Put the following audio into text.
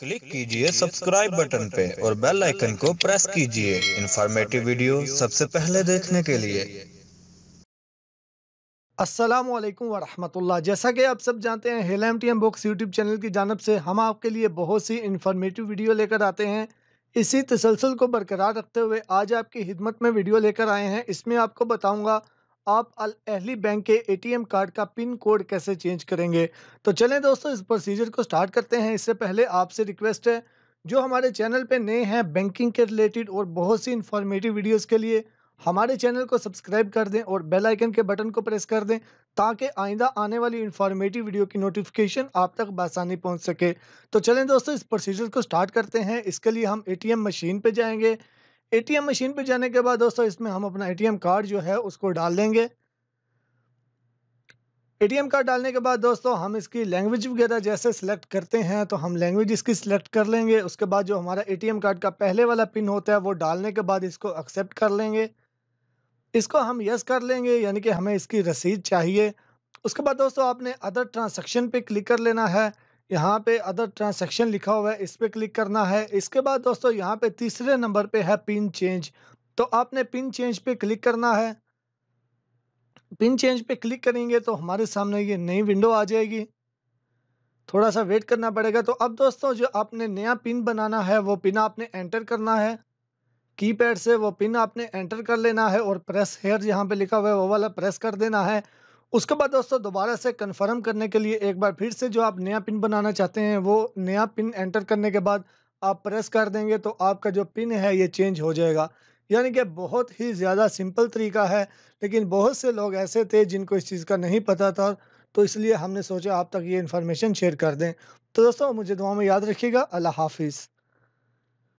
click कीजिए subscribe button पे और बेल आइकन को प्रेस कीजिए इंफॉर्मेटिव वीडियो सबसे पहले देखने के लिए अस्सलाम वालेकुम वरहमतुल्लाह जैसा कि आप सब जानते हैं हेल M T M books YouTube channel की जानब से हम आपके लिए बहुत सी इन्फॉर्मेटिव वीडियो लेकर आते हैं इसी तसलसल को बरकरार रखते हुए आज आपकी खिदमत में वीडियो लेकर आए हैं इसमें आपको बताऊंगा आप अल अहली बैंक के एटीएम कार्ड का पिन कोड कैसे चेंज करेंगे तो चलें दोस्तों इस प्रोसीजर को स्टार्ट करते हैं इससे पहले आपसे रिक्वेस्ट है जो हमारे चैनल पे नए हैं बैंकिंग के रिलेटेड और बहुत सी इन्फॉर्मेटिव वीडियोस के लिए हमारे चैनल को सब्सक्राइब कर दें और बेल आइकन के बटन को प्रेस कर दें ताकि आइंदा आने वाली इन्फॉर्मेटिव वीडियो की नोटिफिकेशन आप तक बासानी पहुँच सके तो चलें दोस्तों इस प्रोसीजर को स्टार्ट करते हैं इसके लिए हम ए मशीन पर जाएँगे एटीएम मशीन पे जाने के बाद दोस्तों इसमें हम अपना एटीएम कार्ड जो है उसको डाल देंगे एटीएम कार्ड डालने के बाद दोस्तों हम इसकी लैंग्वेज वगैरह जैसे सिलेक्ट करते हैं तो हम लैंग्वेज इसकी सिलेक्ट कर लेंगे उसके बाद जो हमारा एटीएम कार्ड का पहले वाला पिन होता है वो डालने के बाद इसको एक्सेप्ट कर लेंगे इसको हम यस कर लेंगे यानी कि हमें इसकी रसीद चाहिए उसके बाद दोस्तों आपने अदर ट्रांसक्शन पे क्लिक कर लेना है यहाँ पे अदर ट्रांसैक्शन लिखा हुआ है इस पर क्लिक करना है इसके बाद दोस्तों यहाँ पे तीसरे नंबर पे है पिन चेंज तो आपने पिन चेंज पे क्लिक करना है पिन चेंज पे क्लिक करेंगे तो हमारे सामने ये नई विंडो आ जाएगी थोड़ा सा वेट करना पड़ेगा तो अब दोस्तों जो आपने नया पिन बनाना है वो पिन आपने एंटर करना है कीपैड से वो पिन आपने एंटर कर लेना है और प्रेस हेयर जहाँ पे लिखा हुआ है वो वाला प्रेस कर देना है उसके बाद दोस्तों दोबारा से कंफर्म करने के लिए एक बार फिर से जो आप नया पिन बनाना चाहते हैं वो नया पिन एंटर करने के बाद आप प्रेस कर देंगे तो आपका जो पिन है ये चेंज हो जाएगा यानी कि बहुत ही ज़्यादा सिंपल तरीका है लेकिन बहुत से लोग ऐसे थे जिनको इस चीज़ का नहीं पता था तो इसलिए हमने सोचा आप तक ये इन्फॉर्मेशन शेयर कर दें तो दोस्तों मुझे दुआ में याद रखिएगा अल्लाह हाफिज़